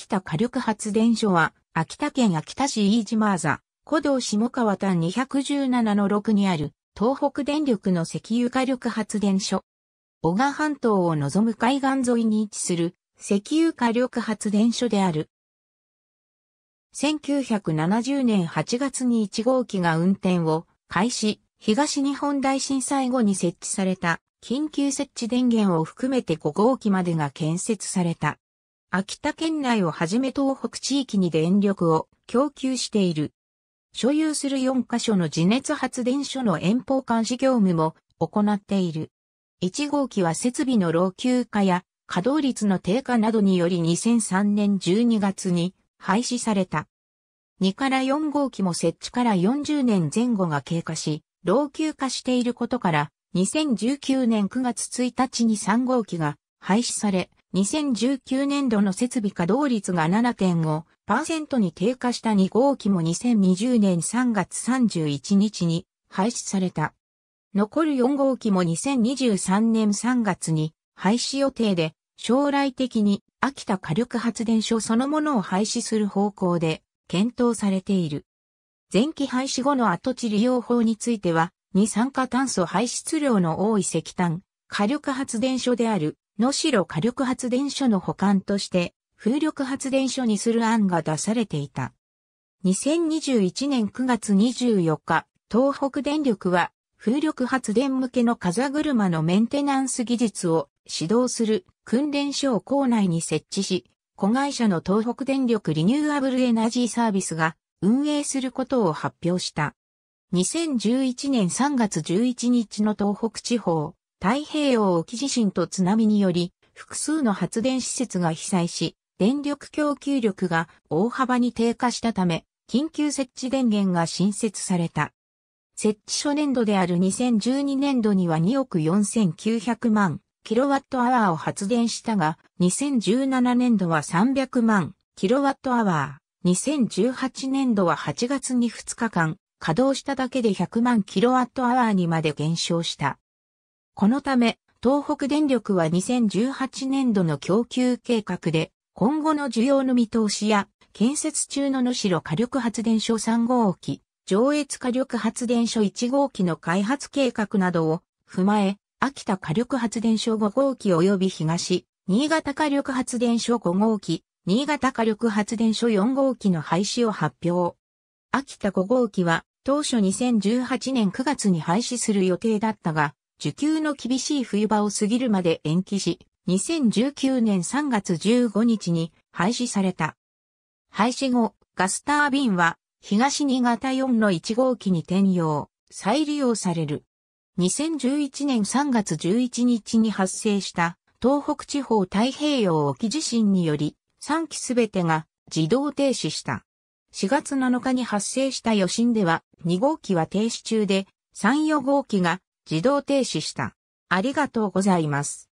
秋田火力発電所は、秋田県秋田市飯島座、古道下川端217の6にある、東北電力の石油火力発電所。小川半島を望む海岸沿いに位置する、石油火力発電所である。1970年8月に1号機が運転を開始、東日本大震災後に設置された緊急設置電源を含めて5号機までが建設された。秋田県内をはじめ東北地域に電力を供給している。所有する4カ所の自熱発電所の遠方監視業務も行っている。1号機は設備の老朽化や稼働率の低下などにより2003年12月に廃止された。2から4号機も設置から40年前後が経過し、老朽化していることから、2019年9月1日に3号機が廃止され、2019年度の設備稼働率が7.5%に低下した2号機も2020年3月31日に廃止された。残る4号機も2023年3月に廃止予定で、将来的に秋田火力発電所そのものを廃止する方向で検討されている。前期廃止後の跡地利用法については、二酸化炭素排出量の多い石炭、火力発電所である能代火力発電所の保管として風力発電所にする案が出されていた。2021年9月24日、東北電力は風力発電向けの風車のメンテナンス技術を指導する訓練所を校内に設置し、子会社の東北電力リニューアブルエナジーサービスが運営することを発表した。2011年3月11日の東北地方太平洋沖地震と津波により、複数の発電施設が被災し、電力供給力が大幅に低下したため、緊急設置電源が新設された。設置初年度である2012年度には2億4900万キロワットアワーを発電したが、2017年度は300万キロワットアワー、2018年度は8月に2日間、稼働しただけで100万キロワットアワーにまで減少した。このため、東北電力は2018年度の供給計画で、今後の需要の見通しや、建設中の野城火力発電所3号機、上越火力発電所1号機の開発計画などを踏まえ、秋田火力発電所5号機及び東、新潟火力発電所5号機、新潟火力発電所4号機の廃止を発表。秋田5号機は当初2018年9月に廃止する予定だったが、受給の厳しい冬場を過ぎるまで延期し、2019年3月15日に廃止された。廃止後、ガスタービンは東新潟4の1号機に転用、再利用される。2011年3月11日に発生した東北地方太平洋沖地震により3機すべてが自動停止した。4月7日に発生した余震では2号機は停止中で3、4号機が自動停止した。ありがとうございます。